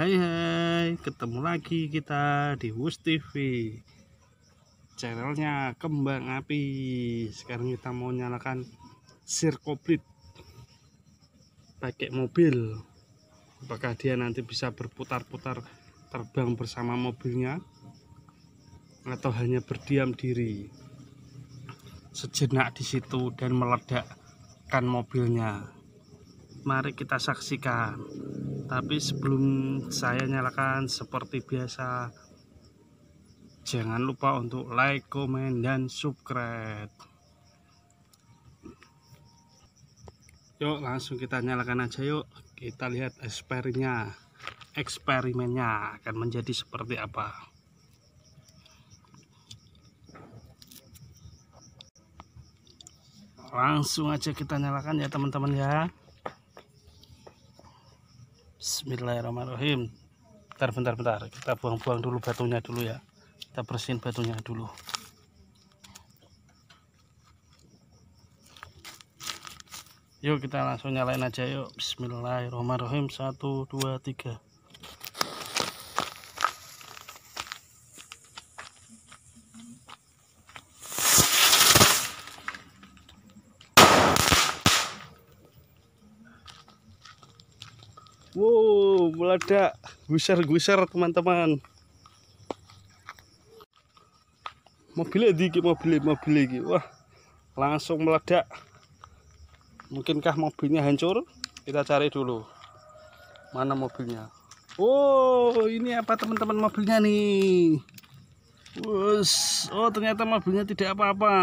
Hai hai, ketemu lagi kita di Wus TV Channelnya Kembang Api Sekarang kita mau nyalakan sirkoplit Pakai mobil Apakah dia nanti bisa berputar-putar terbang bersama mobilnya Atau hanya berdiam diri Sejenak di situ dan meledakkan mobilnya mari kita saksikan tapi sebelum saya nyalakan seperti biasa jangan lupa untuk like, komen, dan subscribe yuk langsung kita nyalakan aja yuk kita lihat eksperinya, eksperimennya akan menjadi seperti apa langsung aja kita nyalakan ya teman-teman ya Bismillahirrahmanirrahim bentar bentar bentar kita buang-buang dulu batunya dulu ya kita bersihin batunya dulu yuk kita langsung nyalain aja yuk Bismillahirrahmanirrahim 1 2 3 Wow, meledak. Gusar-gusar teman-teman. Mobilnya dikit, mobilnya, mobilnya lagi Wah, langsung meledak. Mungkinkah mobilnya hancur? Kita cari dulu. Mana mobilnya? Oh, ini apa teman-teman mobilnya nih? Wus, oh ternyata mobilnya tidak apa-apa.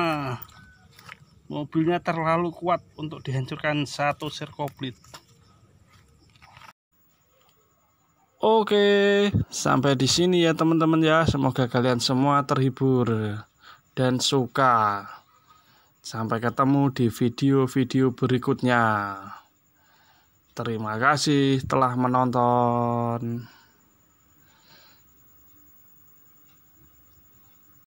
Mobilnya terlalu kuat untuk dihancurkan satu sirkoplit. Oke, sampai di sini ya teman-teman ya. Semoga kalian semua terhibur dan suka. Sampai ketemu di video-video berikutnya. Terima kasih telah menonton.